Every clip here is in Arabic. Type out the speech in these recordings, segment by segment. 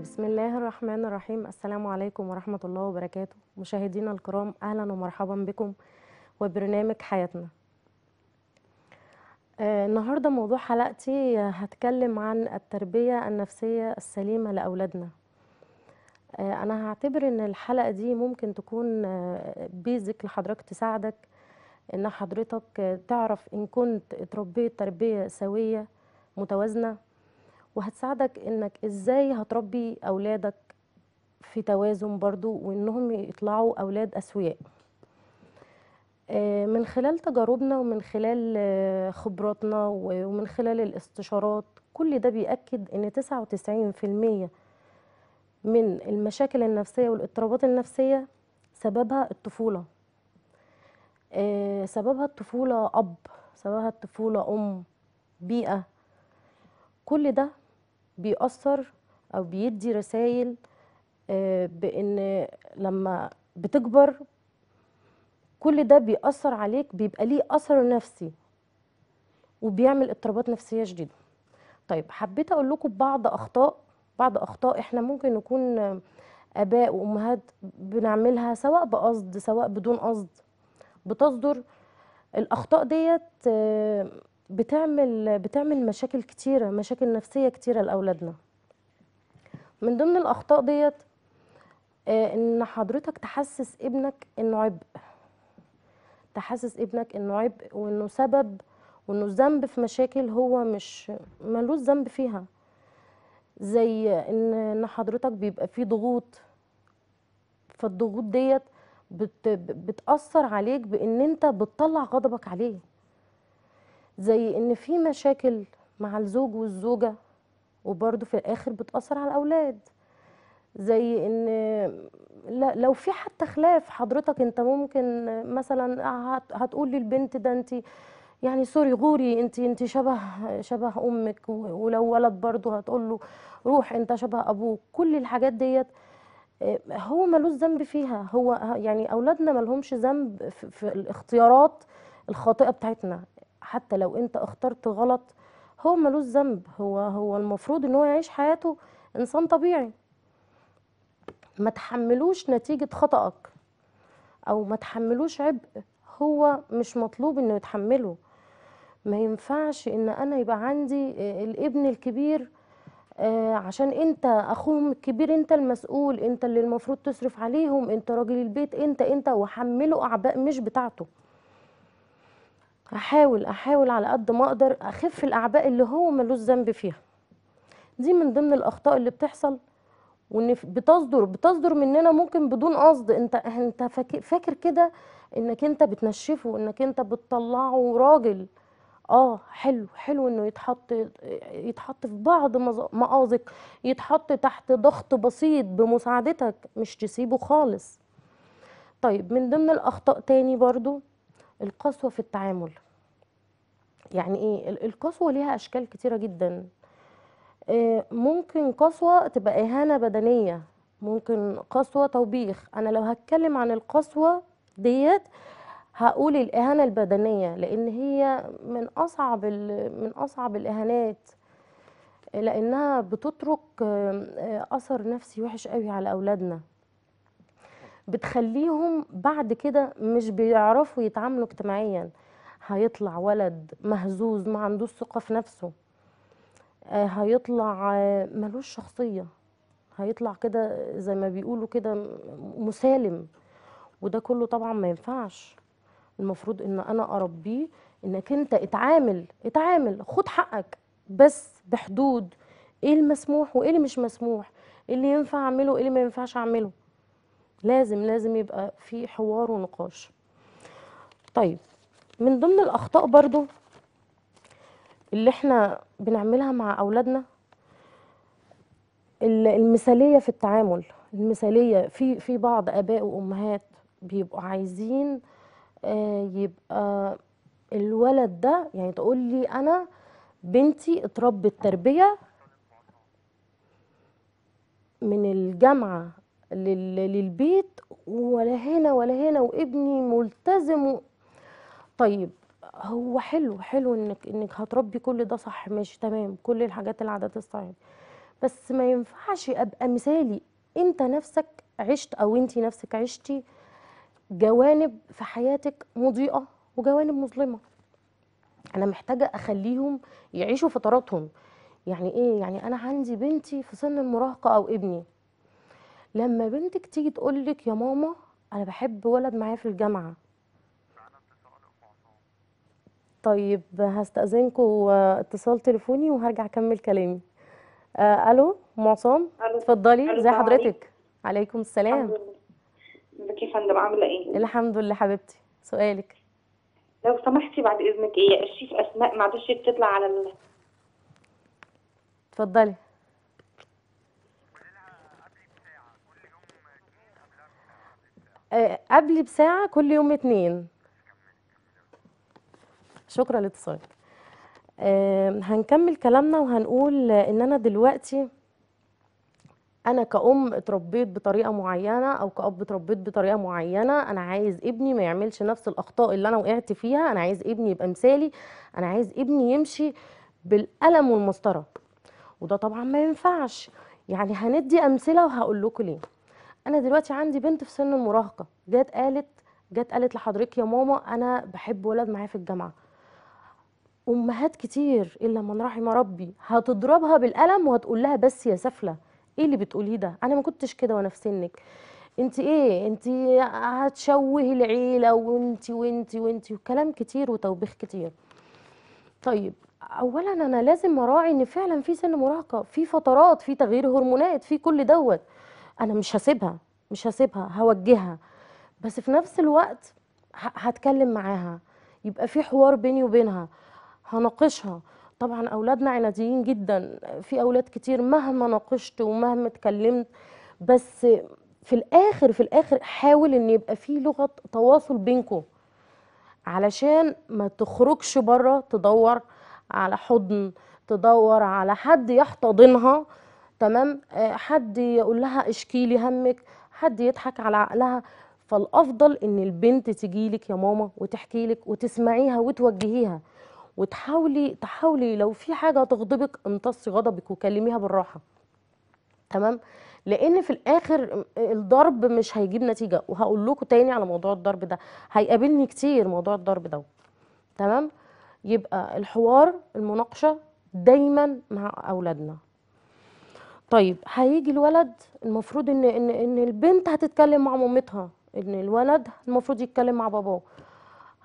بسم الله الرحمن الرحيم السلام عليكم ورحمة الله وبركاته مشاهدينا الكرام أهلا ومرحبا بكم وبرنامج حياتنا آه، النهاردة موضوع حلقتي هتكلم عن التربية النفسية السليمة لأولادنا آه، أنا هعتبر أن الحلقة دي ممكن تكون بيزك آه، لحضرتك تساعدك أن حضرتك تعرف إن كنت اتربيت تربية سوية متوازنة وهتساعدك انك ازاي هتربي اولادك في توازن برضو وانهم يطلعوا اولاد اسوياء آه، من خلال تجاربنا ومن خلال آه، خبراتنا ومن خلال الاستشارات كل ده بيأكد ان 99% من المشاكل النفسية والاضطرابات النفسية سببها الطفولة آه، سببها الطفولة أب سببها الطفولة أم بيئة كل ده بيأثر او بيدي رسائل آه، بان لما بتكبر كل ده بيأثر عليك بيبقى ليه أثر نفسي وبيعمل اضطرابات نفسية شديدة طيب حبيت أقول لكم بعض أخطاء بعض أخطاء إحنا ممكن نكون آباء وأمهات بنعملها سواء بقصد سواء بدون قصد بتصدر الأخطاء ديت آه، بتعمل بتعمل مشاكل كتيرة مشاكل نفسية كتيرة لأولادنا من ضمن الأخطاء ديت آه، إن حضرتك تحسس ابنك إنه عبء تحسس ابنك إنه عبء وإنه سبب وإنه ذنب في مشاكل هو مش ملوش ذنب فيها زي إن حضرتك بيبقى فيه ضغوط فالضغوط ديت بتأثر عليك بإن أنت بتطلع غضبك عليه زي ان في مشاكل مع الزوج والزوجه وبرده في الاخر بتاثر على الاولاد زي ان لا لو في حتى خلاف حضرتك انت ممكن مثلا هتقول للبنت ده انت يعني سوري غوري انت انت شبه شبه امك ولو ولد برضه هتقول له روح انت شبه ابوك كل الحاجات ديت آه، هو ملوش ذنب فيها هو يعني اولادنا ملهمش ذنب في الاختيارات الخاطئه بتاعتنا حتى لو انت اخترت غلط هو ملوش ذنب هو هو المفروض ان هو يعيش حياته انسان طبيعي ما تحملوش نتيجة خطأك او ما تحملوش عبء هو مش مطلوب انه يتحمله ما ينفعش ان انا يبقى عندي آه، الابن الكبير آه، عشان انت اخوهم الكبير انت المسؤول انت اللي المفروض تصرف عليهم انت راجل البيت انت انت وحمله اعباء مش بتاعته احاول احاول على قد ما اقدر اخف الاعباء اللي هو ملوش ذنب فيها دي من ضمن الاخطاء اللي بتحصل وان بتصدر بتصدر مننا ممكن بدون قصد انت انت فاكر كده انك انت بتنشفه انك انت بتطلعه راجل اه حلو حلو انه يتحط يتحط في بعض مآزق يتحط تحت ضغط بسيط بمساعدتك مش تسيبه خالص طيب من ضمن الاخطاء تاني برضو القسوة في التعامل يعني ايه القسوة ليها اشكال كتيرة جدا آه، ممكن قسوة تبقى اهانة بدنية ممكن قسوة توبيخ انا لو هتكلم عن القسوة ديت هقول الاهانة البدنية لان هي من اصعب من اصعب الاهانات لانها بتترك آه، اثر نفسي وحش قوي على اولادنا بتخليهم بعد كده مش بيعرفوا يتعاملوا اجتماعيا هيطلع ولد مهزوز ما عندوش ثقه في نفسه آه، هيطلع آه، ملوش شخصيه هيطلع كده زي ما بيقولوا كده مسالم وده كله طبعا ما ينفعش المفروض ان انا اربيه انك انت اتعامل اتعامل خد حقك بس بحدود ايه المسموح وايه اللي مش مسموح ايه اللي ينفع اعمله وايه اللي ما ينفعش اعمله لازم لازم يبقى في حوار ونقاش طيب من ضمن الاخطاء برضو اللي احنا بنعملها مع اولادنا المثاليه في التعامل المثاليه في في بعض اباء وامهات بيبقوا عايزين آه، يبقى الولد ده يعني تقول لي انا بنتي اتربت تربيه من الجامعه للبيت ولا هنا ولا هنا وابني ملتزم طيب هو حلو حلو انك انك هتربي كل ده صح ماشي تمام كل الحاجات العادات الصحيحه بس ما ينفعش ابقى مثالي انت نفسك عشت او انت نفسك عشتي جوانب في حياتك مضيئه وجوانب مظلمه انا محتاجه اخليهم يعيشوا فتراتهم يعني ايه يعني انا عندي بنتي في سن المراهقه او ابني لما بنتك تيجي تقول لك يا ماما انا بحب ولد معايا في الجامعه طيب هستأذنكم اتصال تليفوني وهرجع اكمل كلامي آه الو معصوم اتفضلي ازي حضرتك عليكم السلام ازيك يا فندم عامله ايه الحمد لله حبيبتي سؤالك لو سمحتي بعد اذنك ايه الشيف اسماء معلش تطلع على ال... اتفضلي آه، قبل بساعة كل يوم اتنين شكرا لاتصالك آه، هنكمل كلامنا وهنقول ان انا دلوقتي انا كأم اتربيت بطريقة معينة او كأب اتربيت بطريقة معينة انا عايز ابني ما يعملش نفس الاخطاء اللي انا وقعت فيها انا عايز ابني يبقى مثالي انا عايز ابني يمشي بالقلم والمسطرة وده طبعا ما ينفعش يعني هندي امثلة وهقول لكم ليه انا دلوقتي عندي بنت في سن المراهقه جت قالت جت قالت لحضرتك يا ماما انا بحب ولد معايا في الجامعه امهات كتير الا من رحم ربي هتضربها بالقلم وهتقول لها بس يا سفله ايه اللي بتقوليه ده انا ما كنتش كده وانا في سنك انت ايه انت هتشوهي العيله وانت وانت وانت وكلام كتير وتوبيخ كتير طيب اولا انا لازم اراعي ان فعلا في سن مراهقه في فترات في تغيير هرمونات في كل دوت انا مش هسيبها مش هسيبها هوجهها بس في نفس الوقت هتكلم معاها يبقى في حوار بيني وبينها هناقشها طبعا اولادنا عناديين جدا في اولاد كتير مهما ناقشت ومهما اتكلمت بس في الاخر في الاخر حاول ان يبقى في لغه تواصل بينكم علشان ما تخرجش بره تدور على حضن تدور على حد يحتضنها تمام آه، حد يقول لها اشكي لي همك حد يضحك على عقلها فالافضل ان البنت تجي لك يا ماما وتحكي لك وتسمعيها وتوجهيها وتحاولي تحاولي لو في حاجه تغضبك امتصي غضبك وكلميها بالراحه تمام لان في الاخر الضرب مش هيجيب نتيجه وهقول لكم تاني على موضوع الضرب ده هيقابلني كتير موضوع الضرب ده تمام يبقى الحوار المناقشه دايما مع اولادنا طيب هيجي الولد المفروض ان ان ان البنت هتتكلم مع مامتها ان الولد المفروض يتكلم مع باباه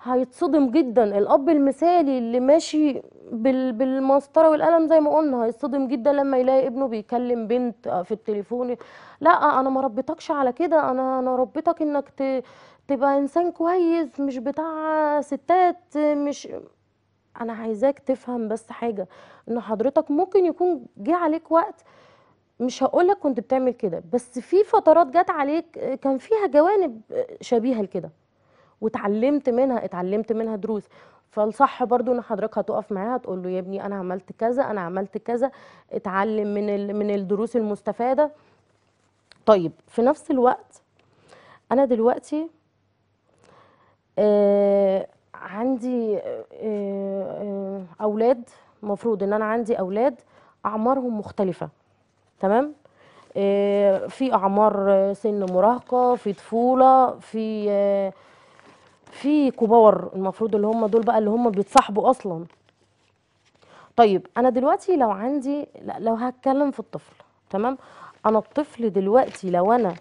هيتصدم جدا الاب المثالي اللي ماشي بال بالمسطره والقلم زي ما قلنا هيتصدم جدا لما يلاقي ابنه بيكلم بنت في التليفون لا انا ما ربيتكش على كده انا انا ربيتك انك ت... تبقى انسان كويس مش بتاع ستات مش انا عايزاك تفهم بس حاجه ان حضرتك ممكن يكون جه عليك وقت مش هقول لك كنت بتعمل كده بس في فترات جت عليك كان فيها جوانب شبيهة لكده واتعلمت منها اتعلمت منها دروس فالصح برضو ان حضرتك هتقف معاها تقول له يا ابني انا عملت كذا انا عملت كذا اتعلم من من الدروس المستفاده طيب في نفس الوقت انا دلوقتي آه عندي آه آه اولاد مفروض ان انا عندي اولاد اعمارهم مختلفه تمام آه، في اعمار آه، سن مراهقه في طفوله في آه، في كبار المفروض اللي هم دول بقى اللي هم بيتصاحبوا اصلا طيب انا دلوقتي لو عندي لو هتكلم في الطفل تمام انا الطفل دلوقتي لو انا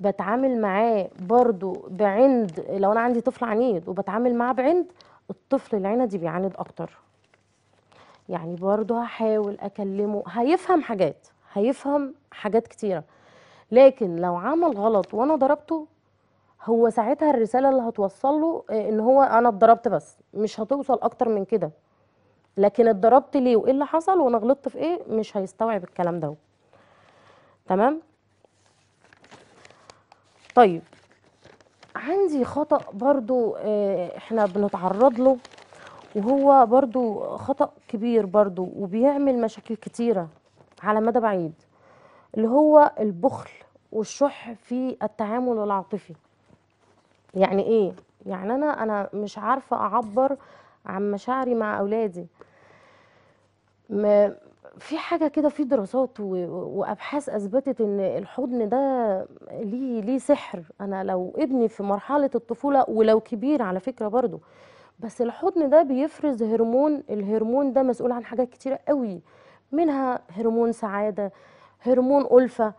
بتعامل معاه برضو بعند لو انا عندي طفل عنيد وبتعامل معاه بعند الطفل العنيد دي بيعاند اكتر يعني برضو هحاول اكلمه هيفهم حاجات هيفهم حاجات كتيرة لكن لو عمل غلط وانا ضربته هو ساعتها الرسالة اللي هتوصل له آه، ان هو انا اتضربت بس مش هتوصل اكتر من كده لكن اتضربت ليه وايه اللي حصل وانا غلطت في ايه مش هيستوعب الكلام ده تمام طيب عندي خطأ برضو آه، احنا بنتعرض له وهو برضو خطأ كبير برضو وبيعمل مشاكل كتيرة على مدى بعيد اللي هو البخل والشح في التعامل العاطفي يعني ايه يعني انا انا مش عارفه اعبر عن مشاعري مع اولادي ما في حاجه كده في دراسات وابحاث اثبتت ان الحضن ده ليه ليه سحر انا لو ابني في مرحله الطفوله ولو كبير على فكره برضه بس الحضن ده بيفرز هرمون الهرمون ده مسؤول عن حاجات كتيره قوي منها هرمون سعادة هرمون ألفة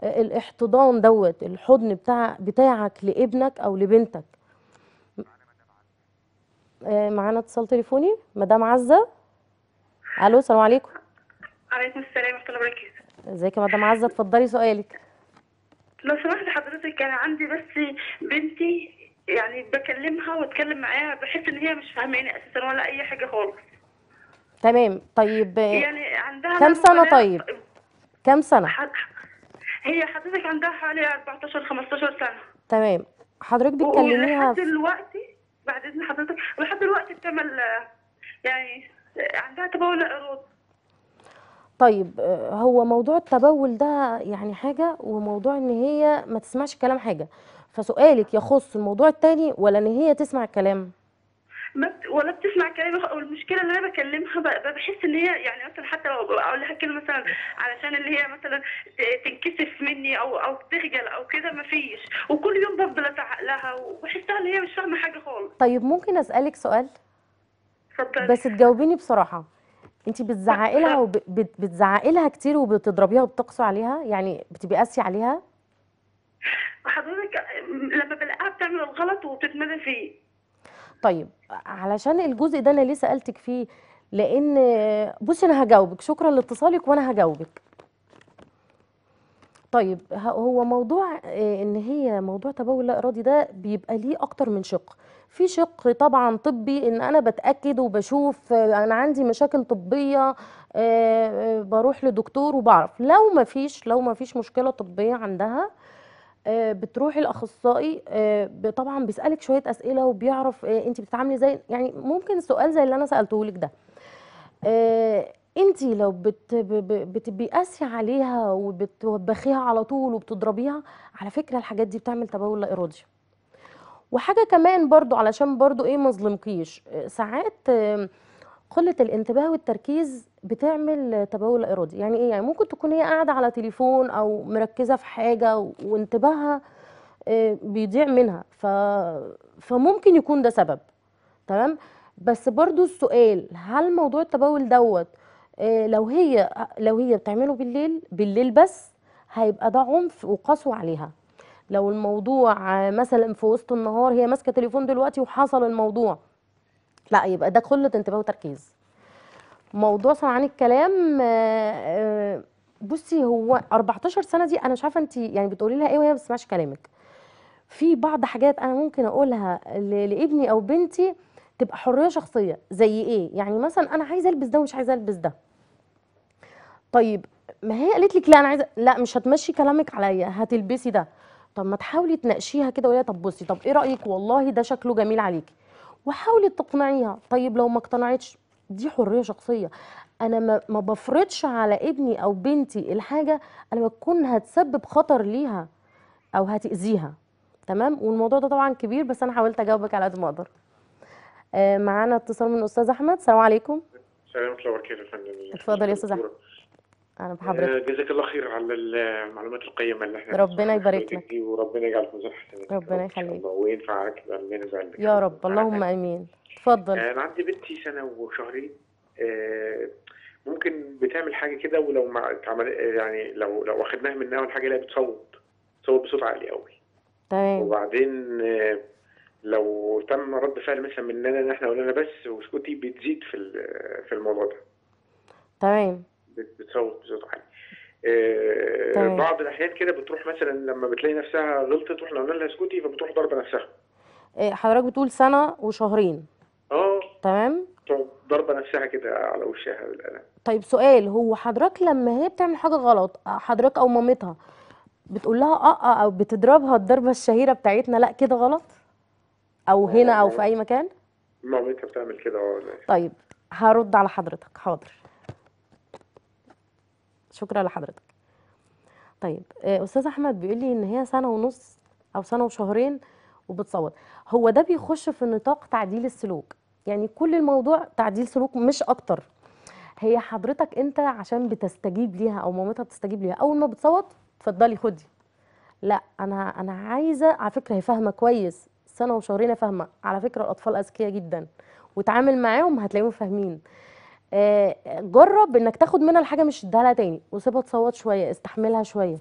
آه، الاحتضان دوت الحضن بتاع بتاعك لابنك أو لبنتك آه، معانا اتصال تليفوني مدام عزة ألو السلام عليكم عليكم السلام ورحمة الله وبركاته ازيك يا مدام عزة اتفضلي سؤالك لو سمحت حضرتك أنا عندي بس بنتي يعني بكلمها واتكلم معاها بحس ان هي مش فاهماني اساسا ولا اي حاجه خالص تمام طيب يعني عندها كم سنة يعني؟ طيب؟ كم سنة؟ هي حضرتك عندها حوالي 14 15 سنة تمام حضرتك بتكلميها لحد دلوقتي بعد اذن حضرتك ولحد دلوقتي بتعمل يعني عندها تبول قرود طيب هو موضوع التبول ده يعني حاجه وموضوع ان هي ما تسمعش كلام حاجه فسؤالك يخص الموضوع التاني ولا ان هي تسمع الكلام ولا بتسمع كلامي والمشكله اللي انا بكلمها بحس ان هي يعني مثلا حتى لو اقول لها كلمه مثلا علشان اللي هي مثلا تنكسف مني او او تخجل او كده ما فيش وكل يوم بفضل ازعق لها وبحسها ان هي مش فاهمه حاجه خالص طيب ممكن اسالك سؤال؟ اتفضلي بس تجاوبيني بصراحه انت بتزعقي لها وبتزعقي بتزعقي لها كتير وبتضربيها وبتقسو عليها يعني بتبقي قاسيه عليها حضرتك لما بلاقيها بتعمل الغلط وبتتمدى فيه طيب علشان الجزء ده انا ليه سالتك فيه لان بصي انا هجاوبك شكرا لاتصالك وانا هجاوبك طيب هو موضوع آه، ان هي موضوع تبول لا ارادي ده بيبقى ليه اكتر من شق في شق طبعا طبي ان انا بتاكد وبشوف آه، انا عندي مشاكل طبيه آه، بروح لدكتور وبعرف لو ما فيش لو ما فيش مشكله طبيه عندها آه، بتروحي الاخصائي آه، طبعا بيسالك شويه اسئله وبيعرف آه، انت بتتعاملي ازاي يعني ممكن سؤال زي اللي انا سالته لك ده انت لو بتبقي قاسي عليها وبتوبخيها على طول وبتضربيها على فكره الحاجات دي بتعمل تبول لا ارادي وحاجه كمان برضو علشان برضو ايه ما ظلمكيش ساعات قله الانتباه والتركيز بتعمل تبول ارادي يعني ايه يعني ممكن تكون هي قاعده على تليفون او مركزه في حاجه وانتباهها آه، بيضيع منها ف... فممكن يكون ده سبب تمام بس برضو السؤال هل موضوع التبول دوت آه، لو هي لو هي بتعمله بالليل بالليل بس هيبقى ده عنف وقسوه عليها لو الموضوع آه، مثلا في وسط النهار هي ماسكه تليفون دلوقتي وحصل الموضوع لا يبقى ده كله انتباه وتركيز موضوع سمعان الكلام آه، آه، بصي هو 14 سنه دي انا مش عارفه انت يعني بتقولي لها ايه وهي ما بتسمعش كلامك في بعض حاجات انا ممكن اقولها لابني او بنتي تبقى حريه شخصيه زي ايه يعني مثلا انا عايزه البس ده ومش عايزه البس ده طيب ما هي قالت لك لا انا عايزه لا مش هتمشي كلامك عليا هتلبسي ده طب ما تحاولي تناقشيها كده وقولي طب بصي طب ايه رايك والله ده شكله جميل عليكي وحاولي تقنعيها طيب لو ما اقتنعتش دي حريه شخصيه انا ما, ما بفرضش على ابني او بنتي الحاجه انا بكون هتسبب خطر ليها او هتاذيها تمام والموضوع ده طبعا كبير بس انا حاولت اجاوبك على قد ما اقدر آه، معانا اتصال من استاذ احمد السلام عليكم السلام ورحمه الله وبركاته يا فندم اتفضل يا استاذ احمد اهلا بحضرتك آه، جزاك الله خير على المعلومات القيمه اللي احنا ربنا يبارك لك وربنا يجعلك من ميزان حسناتك ربنا يخليك وينفع ربنا يبارك يا رب اللهم امين اتفضل آه، انا عندي بنتي سنه وشهرين آه، ممكن بتعمل حاجه كده ولو ما يعني لو لو اخدناها منها اول حاجه لا بتصوت بتصوت بصوت عالي قوي تمام وبعدين لو تم رد فعل مثلا مننا ان احنا قلنا بس واسكتي بتزيد في في الموضوع ده تمام بتصوت بصوت عالي يعني، آه، طيب. بعض الاحيان كده بتروح مثلا لما بتلاقي نفسها غلطت واحنا قلنا لها اسكتي فبتروح ضاربه نفسها آه، حضرتك بتقول سنه وشهرين اه تمام ضربه نفسها كده على وشها بالقلم طيب سؤال هو حضرتك لما هي بتعمل حاجه غلط آه، حضرتك او مامتها بتقول لها اه او بتضربها الضربه الشهيره بتاعتنا لا كده غلط او هنا او في اي مكان مامتها بتعمل كده اه طيب هرد على حضرتك حاضر شكرا لحضرتك طيب آه، استاذ احمد بيقول لي ان هي سنه ونص او سنه وشهرين وبتصوت هو ده بيخش في نطاق تعديل السلوك يعني كل الموضوع تعديل سلوك مش اكتر هي حضرتك انت عشان بتستجيب ليها او مامتها بتستجيب ليها اول ما بتصوت اتفضلي خدي لا انا انا عايزه على فكره هي فاهمه كويس سنه وشهرين فاهمه على فكره الاطفال اذكياء جدا وتعامل معاهم هتلاقيهم فاهمين آه، جرب انك تاخد منها الحاجه مش تديها لها تاني وسيبها تصوت شويه استحملها شويه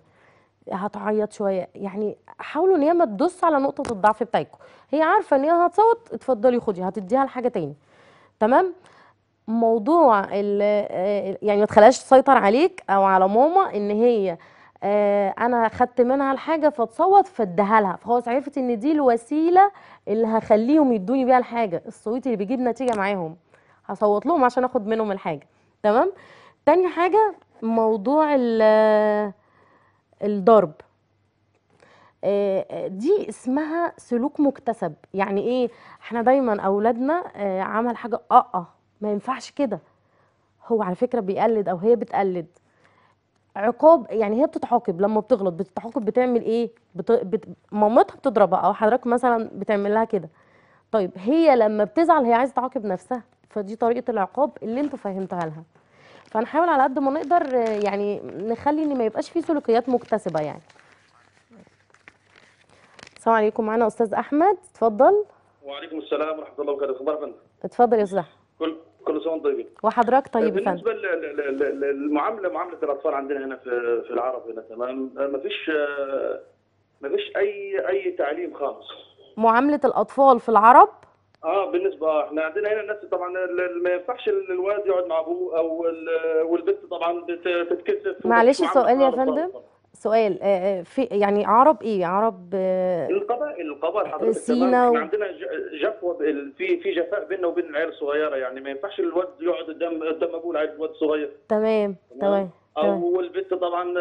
هتعيط شويه يعني حاولوا ان هي ما تدوس على نقطه الضعف بتاعتكم هي عارفه ان هي هتصوت اتفضلي خدي هتديها لحاجه تاني تمام موضوع آه، يعني ما تخليهاش تسيطر عليك او على ماما ان هي آه، انا خدت منها الحاجه فتصوت فاديها لها فخلاص عرفت ان دي الوسيله اللي هخليهم يدوني بيها الحاجه الصويت اللي بيجيب نتيجه معاهم هصوت لهم عشان اخد منهم الحاجه تمام تاني حاجه موضوع الضرب آه، دي اسمها سلوك مكتسب يعني ايه احنا دايما اولادنا آه، عمل حاجه اه اه ما ينفعش كده هو على فكره بيقلد او هي بتقلد عقاب يعني هي بتتعاقب لما بتغلط بتتعاقب بتعمل ايه بت... بت... مامتها بتضربها او حضرتك مثلا بتعمل لها كده طيب هي لما بتزعل هي عايزه تعاقب نفسها فدي طريقه العقاب اللي انتوا فهمتها لها فنحاول على قد ما نقدر يعني نخلي ان ما يبقاش فيه سلوكيات مكتسبه يعني السلام عليكم معانا استاذ احمد اتفضل وعليكم السلام ورحمه الله وبركاته اخبارك فندم اتفضل يا استاذ كل كل سنه وانت طيب وحضرتك طيب يا فندم بالنسبه للمعامله معامله الاطفال عندنا هنا في في العرب هنا تمام ما فيش ما فيش اي اي تعليم خالص معامله الاطفال في العرب اه بالنسبه احنا عندنا هنا الناس طبعا ما ينفعش الولد يقعد مع ابوه او والبنت طبعا بتتكسف معلش سؤال يا فندم سؤال آه، آه، في يعني عرب ايه عرب آه، القبائل القبائل حضرتك سينا و... عندنا جفوه في في جفاء بيننا وبين العيال الصغيره يعني ما ينفعش الواد يقعد قدام قدام ابوه العيال الواد الصغير تمام تمام او البنت طبعا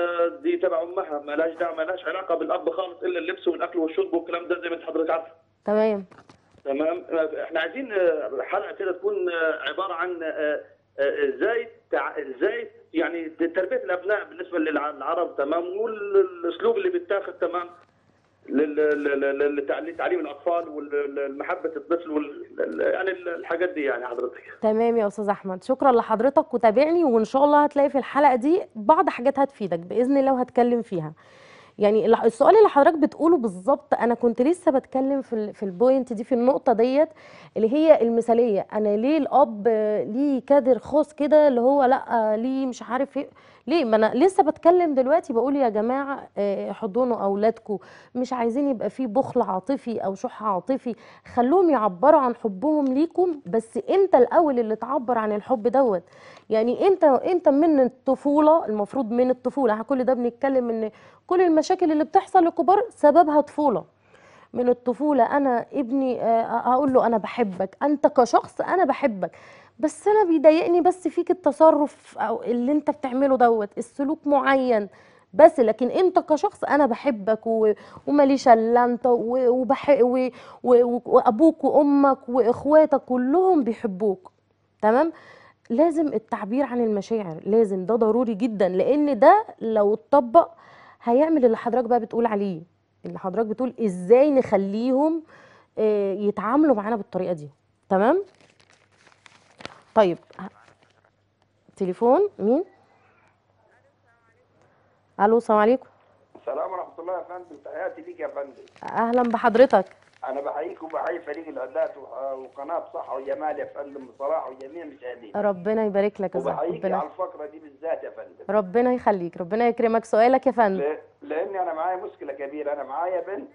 دي تبع امها ما لهاش دعوه ما لهاش علاقه بالاب خالص الا اللبس والاكل والشرب والكلام ده زي ما انت حضرتك عارفه تمام تمام آه، احنا عايزين الحلقه آه، كده تكون آه، عباره عن ازاي ازاي يعني تربيه الابناء بالنسبه للعرب تمام والاسلوب اللي بيتاخد تمام لتعليم الاطفال ومحبه الطفل يعني الحاجات دي يعني حضرتك تمام يا استاذ احمد شكرا لحضرتك وتابعني وان شاء الله هتلاقي في الحلقه دي بعض حاجات هتفيدك باذن الله وهتكلم فيها يعني السؤال اللي حضرتك بتقوله بالظبط انا كنت لسه بتكلم في في البوينت دي في النقطه ديت اللي هي المثاليه انا ليه الاب ليه كادر خاص كده اللي هو لا ليه مش عارف ايه ليه ما انا لسه بتكلم دلوقتي بقول يا جماعه آه، حضنوا اولادكم مش عايزين يبقى فيه بخل عاطفي او شح عاطفي خلوهم يعبروا عن حبهم ليكم بس انت الاول اللي تعبر عن الحب دوت يعني انت انت من الطفوله المفروض من الطفوله احنا كل ده بنتكلم ان كل المشاكل اللي بتحصل للكبار سببها طفوله من الطفوله انا ابني آه، آه، اقول له انا بحبك انت كشخص انا بحبك بس انا بيضايقني بس فيك التصرف او اللي انت بتعمله دوت السلوك معين بس لكن انت كشخص انا بحبك وماليش الا انت وابوك وامك واخواتك كلهم بيحبوك تمام لازم التعبير عن المشاعر لازم ده ضروري جدا لان ده لو اتطبق هيعمل اللي حضرتك بقى بتقول عليه اللي حضرتك بتقول ازاي نخليهم آه، يتعاملوا معانا بالطريقه دي تمام طيب تليفون مين الو السلام عليكم السلام ورحمه الله يا فندم تحياتي ليك يا فندم اهلا بحضرتك انا بحييك وبحيي فريق الاعداد وقناه صح وجمال يا فندم بصراحه وجميع المشاهدين ربنا يبارك لك يا زهر ربنا على الفقره دي بالذات يا فندم ربنا يخليك ربنا يكرمك سؤالك يا فندم ل... انا معايا مشكله كبيره انا معايا بنت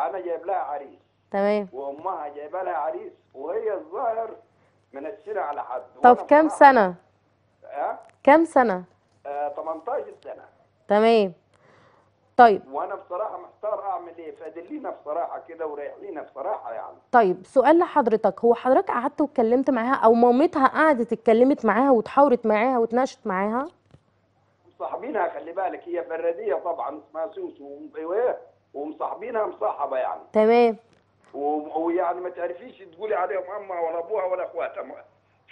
انا جايب لها عريس تمام وامها جايبه لها عريس وهي الظاهر منشره على حد طب كام سنه؟ كم كام سنه؟ آه 18 سنه تمام طيب وانا بصراحه محتار اعمل ايه فادلينا بصراحه كده وريحينا بصراحه يعني طيب سؤال لحضرتك هو حضرتك قعدت واتكلمت معاها او مامتها قعدت اتكلمت معاها وتحاورت معاها وتناقشت معاها مصاحبينها خلي بالك هي براديه طبعا اسمها سوسو ومصاحبينها مصاحبه يعني تمام ويعني ما تعرفيش تقولي عليهم امها ولا ابوها ولا اخواتها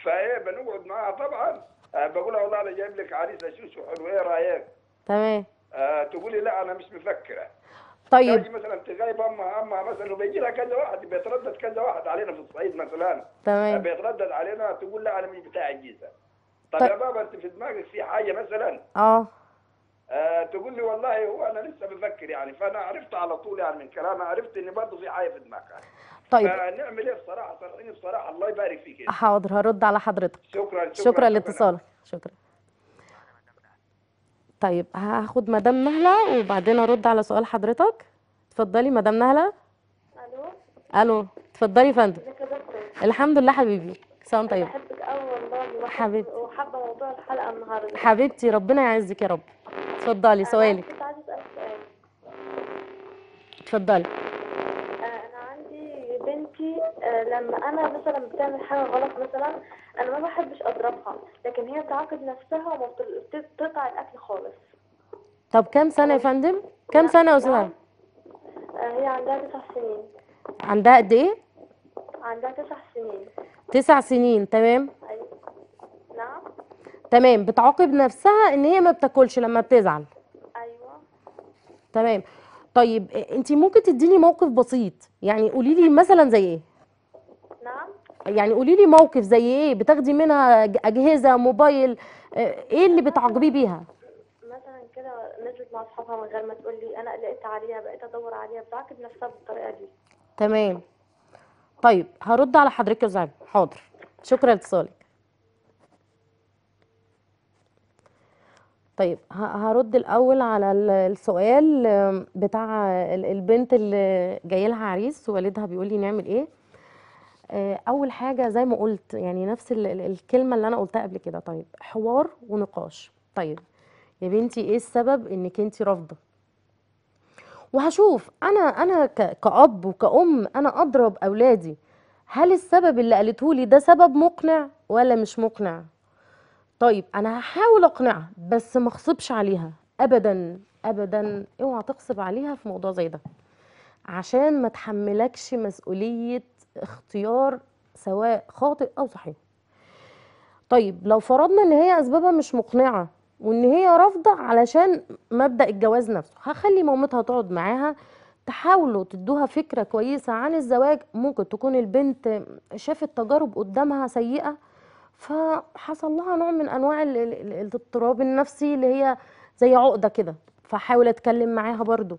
فايه بنقعد معاها طبعا أه، بقولها والله انا جايب لك عريسه شوشو حلوه ايه رايك تمام آه تقولي لا انا مش مفكره طيب يعني مثلا تغيب اما اما مثلا وبيجي لها كذا واحد بيتردد كذا واحد علينا في الصعيد مثلا تمام بيتردد علينا تقول لا انا مش بتاع الجيزه طب, طيب. يا بابا انت في دماغك في حاجه مثلا اه, آه، تقول لي والله هو انا لسه بفكر يعني فانا عرفت على طول يعني من كلامها عرفت ان برضه في حاجه في دماغها طيب فنعمل ايه بصراحه صراحه طيب، بصراحه الله يبارك فيك حاضر هرد على حضرتك شكرا شكرا, شكرا لاتصالك شكرا طيب هاخد مدام نهله وبعدين ارد على سؤال حضرتك اتفضلي مدام نهله الو الو اتفضلي يا فندم الحمد لله حبيبي سلام طيب بحبك قوي والله حبيبتي وحابه موضوع الحلقه النهارده حبيبتي ربنا يعزك يا رب اتفضلي سؤالك اتفضلي لما انا مثلا بتعمل حاجه غلط مثلا انا ما بحبش اضربها لكن هي بتعاقب نفسها وما بتقطع الاكل خالص طب كام سنه يا فندم كام سنه يا اسلام آه، هي عندها تسع سنين عندها قد ايه عندها تسع سنين تسع سنين تمام أيوة. نعم تمام بتعاقب نفسها ان هي ما بتاكلش لما بتزعل ايوه تمام طيب آه، انت ممكن تديني موقف بسيط يعني قولي لي مثلا زي ايه يعني قولي لي موقف زي ايه بتاخدي منها اجهزه موبايل آه، ايه اللي بتعاقبيه بيها مثلا كده نزلت مع اصحابها من غير ما تقول لي انا قلقت عليها بقيت ادور عليها بتعاقب نفسها بالطريقه دي تمام طيب هرد على حضرتك يا زعيم حاضر شكرا لاتصالك طيب هرد الاول على السؤال بتاع البنت اللي جاي لها عريس ووالدها بيقول لي نعمل ايه آه، اول حاجه زي ما قلت يعني نفس الكلمه اللي انا قلتها قبل كده طيب حوار ونقاش طيب يا بنتي ايه السبب انك انت رافضه وهشوف انا انا كاب وكأم انا اضرب اولادي هل السبب اللي قالته لي ده سبب مقنع ولا مش مقنع طيب انا هحاول اقنعها بس ما اغصبش عليها ابدا ابدا اوعى تغصب عليها في موضوع زي ده عشان ما تحملكش مسؤوليه اختيار سواء خاطئ او صحيح طيب لو فرضنا ان هي اسبابها مش مقنعه وان هي رافضه علشان مبدا الجواز نفسه هخلي مامتها تقعد معاها تحاولوا تدوها فكره كويسه عن الزواج ممكن تكون البنت شافت تجارب قدامها سيئه فحصل لها نوع من انواع الاضطراب النفسي اللي هي زي عقده كده فحاول اتكلم معاها برضو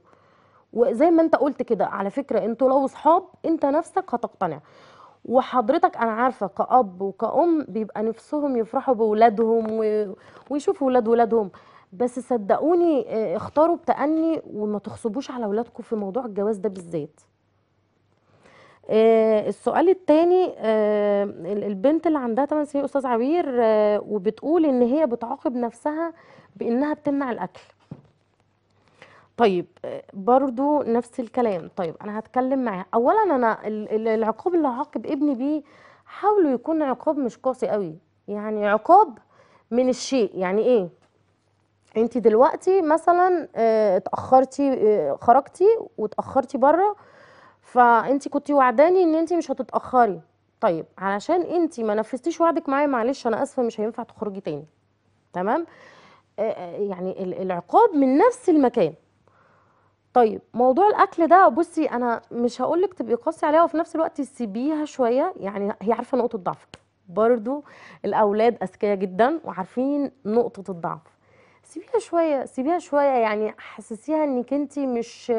وزي ما انت قلت كده على فكره انتوا لو صحاب انت نفسك هتقتنع وحضرتك انا عارفه كأب وكأم بيبقى نفسهم يفرحوا باولادهم ويشوفوا ولاد ولادهم بس صدقوني آه، اختاروا بتأني وما تخصبوش على ولادكم في موضوع الجواز ده بالذات آه، السؤال الثاني آه، البنت اللي عندها 8 سنين استاذ عبير وبتقول ان هي بتعاقب نفسها بانها بتمنع الاكل طيب آه، برضو نفس الكلام طيب انا هتكلم معاه اولا انا العقاب اللي هعاقب ابني بيه حاولوا يكون عقاب مش قاسي قوي يعني عقاب من الشيء يعني ايه انت دلوقتي مثلا آه، اتاخرتي آه، خرجتي واتاخرتي بره فانت كنت وعداني ان انت مش هتتاخري طيب علشان انت ما نفذتيش وعدك معايا معلش انا اسفه مش هينفع تخرجي تاني تمام يعني العقاب من نفس المكان طيب موضوع الاكل ده بصي انا مش هقول لك تبقي قاسي عليها وفي نفس الوقت سيبيها شويه يعني هي عارفه نقطه ضعفك برضو الاولاد اذكياء جدا وعارفين نقطه الضعف سيبيها شويه سيبيها شويه يعني حسسيها انك انت مش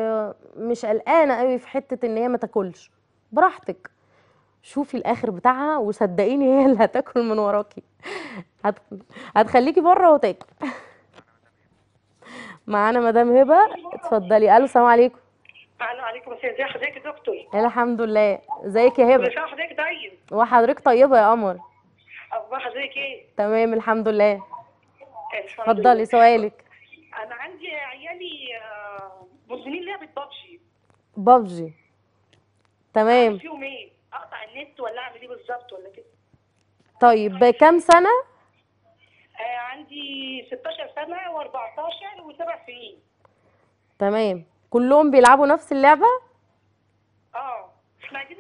مش قلقانه قوي في حته ان هي ما تاكلش براحتك شوفي الاخر بتاعها وصدقيني هي اللي هتاكل من وراكي هتخليكي بره وتاكل معانا مدام هبه اتفضلي الو السلام عليكم الو عليكم السلام ازي حضرتك يا دكتور الحمد لله ازيك يا هبه كل حضرتك طيب وحضرتك طيبه يا قمر اخبار حضرتك ايه تمام الحمد لله اتفضلي سؤالك انا عندي عيالي آه، مدمنين لعبه بابجي بابجي تمام فيهم ايه اقطع النت ولا اعمل ايه بالظبط ولا كده طيب, طيب. كام سنه آه، عندي 16 سنه و14 و7 سنين تمام كلهم بيلعبوا نفس اللعبه اه احنا عايزين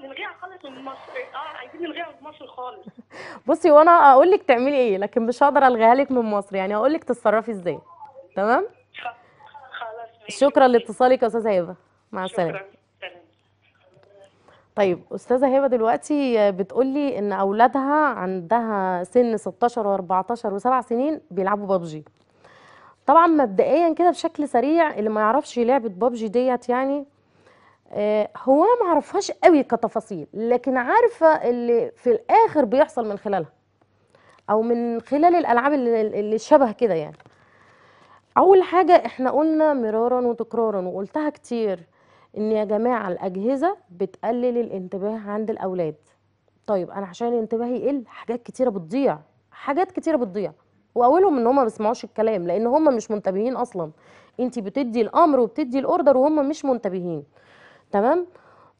نلغيها خالص من مصر اه عايزين نلغيها من مصر خالص بصي وانا اقول لك تعملي ايه لكن مش هقدر الغيها لك من مصر يعني اقول لك تتصرفي ازاي تمام خلاص شكرا لاتصالك يا استاذه هبه مع السلامه طيب استاذه هبه دلوقتي بتقولي ان اولادها عندها سن 16 و14 و7 سنين بيلعبوا ببجي طبعا مبدئيا كده بشكل سريع اللي ما يعرفش لعبه ببجي ديت يعني آه، هو انا ما عرفهاش قوي كتفاصيل لكن عارفه اللي في الاخر بيحصل من خلالها او من خلال الالعاب اللي شبه كده يعني اول حاجه احنا قلنا مرارا وتكرارا وقلتها كتير ان يا جماعه الاجهزه بتقلل الانتباه عند الاولاد طيب انا عشان انتباهي يقل حاجات كتيره بتضيع حاجات كتيره بتضيع واولهم ان هم ما بيسمعوش الكلام لان هم مش منتبهين اصلا انت بتدي الامر وبتدي الاوردر وهم مش منتبهين تمام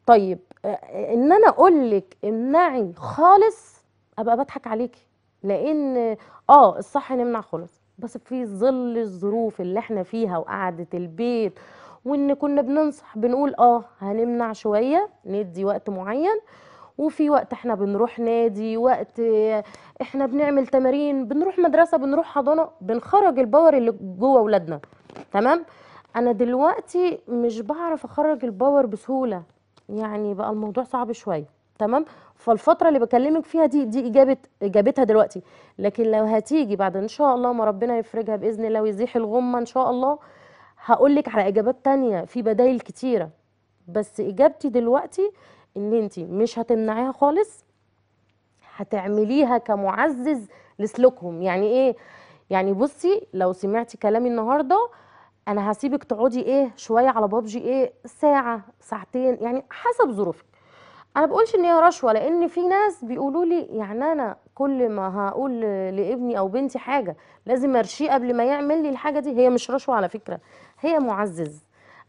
طيب آه، ان انا اقول لك امنعي خالص ابقى بضحك عليكي لان اه الصح نمنع خالص بس في ظل الظروف اللي احنا فيها وقعده البيت وان كنا بننصح بنقول اه هنمنع شويه ندي وقت معين وفي وقت احنا بنروح نادي وقت احنا بنعمل تمارين بنروح مدرسه بنروح حضانه بنخرج الباور اللي جوه اولادنا تمام انا دلوقتي مش بعرف اخرج الباور بسهوله يعني بقى الموضوع صعب شويه تمام فالفتره اللي بكلمك فيها دي دي اجابه اجابتها دلوقتي لكن لو هتيجي بعد ان شاء الله ما ربنا يفرجها باذن الله ويزيح الغمه ان شاء الله هقول لك على اجابات تانية في بدايل كتيره بس اجابتي دلوقتي ان انت مش هتمنعيها خالص هتعمليها كمعزز لسلوكهم يعني ايه يعني بصي لو سمعتي كلامي النهارده انا هسيبك تقعدي ايه شويه على بابجي ايه ساعه ساعتين يعني حسب ظروفك انا بقولش ان هي رشوه لان في ناس بيقولوا لي يعني انا كل ما هقول لابني او بنتي حاجه لازم ارشيه قبل ما يعمل لي الحاجه دي هي مش رشوه على فكره هي معزز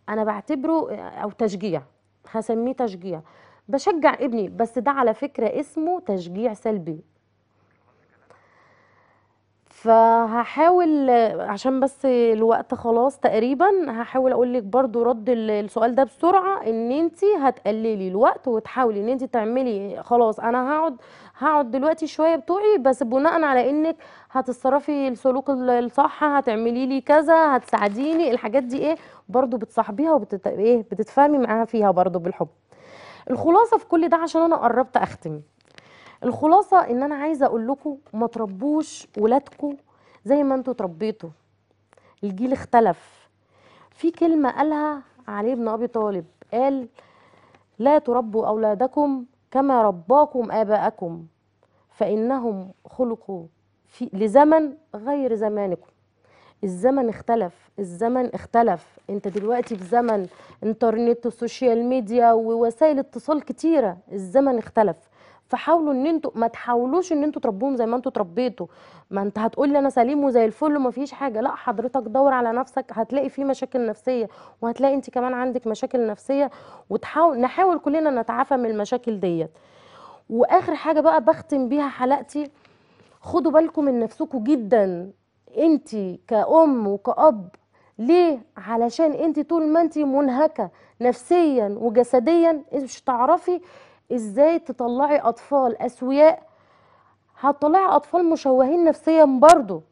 انا بعتبره او تشجيع هسميه تشجيع بشجع ابني بس ده على فكره اسمه تشجيع سلبي فهحاول عشان بس الوقت خلاص تقريبا هحاول اقول لك برضو رد السؤال ده بسرعه ان انت هتقللي الوقت وتحاولي ان انت تعملي خلاص انا هقعد هقعد دلوقتي شويه بتوعي بس بناء على انك هتتصرفي السلوك الصح هتعملي لي كذا هتساعديني الحاجات دي ايه برضو بتصاحبيها وبت ايه بتتفاهمي معاها فيها برضو بالحب الخلاصه في كل ده عشان انا قربت اختم الخلاصه ان انا عايزه اقول لكم ما تربوش ولادكم زي ما انتوا تربيتوا الجيل اختلف في كلمه قالها علي بن ابي طالب قال لا تربوا اولادكم كما رباكم اباءكم فانهم خلقوا في لزمن غير زمانكم الزمن اختلف الزمن اختلف انت دلوقتي في زمن انترنت وسوشيال ميديا ووسائل اتصال كتيره الزمن اختلف فحاولوا ان انتوا ما تحاولوش ان انتوا تربوهم زي ما انتوا تربيتوا ما انت هتقول لي انا سليم وزي الفل وما فيش حاجه لا حضرتك دور على نفسك هتلاقي في مشاكل نفسيه وهتلاقي انت كمان عندك مشاكل نفسيه وتحاول نحاول كلنا نتعافى من المشاكل ديت واخر حاجه بقى بختم بيها حلقتي خدوا بالكم من نفسكم جدا انت كأم وكأب ليه علشان انت طول ما انت منهكه نفسيا وجسديا انت مش هتعرفي ازاي تطلعي اطفال اسوياء هتطلعي اطفال مشوهين نفسيا برضو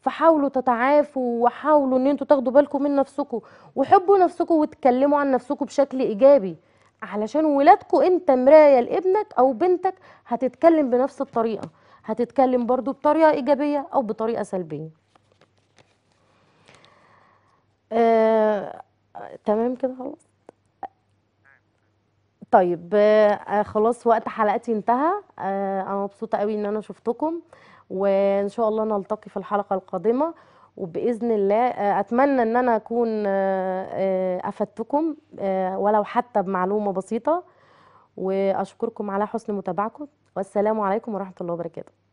فحاولوا تتعافوا وحاولوا ان انتوا تاخدوا بالكم من نفسكم وحبوا نفسكم واتكلموا عن نفسكم بشكل ايجابي علشان ولادكم انت مرايه لابنك او بنتك هتتكلم بنفس الطريقه هتتكلم برضو بطريقه ايجابيه او بطريقه سلبيه آه، تمام كده خلاص طيب آه خلاص وقت حلقتي انتهى آه انا مبسوطه قوي ان انا شفتكم وان شاء الله نلتقي في الحلقه القادمه وباذن الله آه، اتمنى ان انا اكون آه، آه، افدتكم ولو حتى بمعلومه بسيطه واشكركم على حسن متابعتكم والسلام عليكم ورحمه الله وبركاته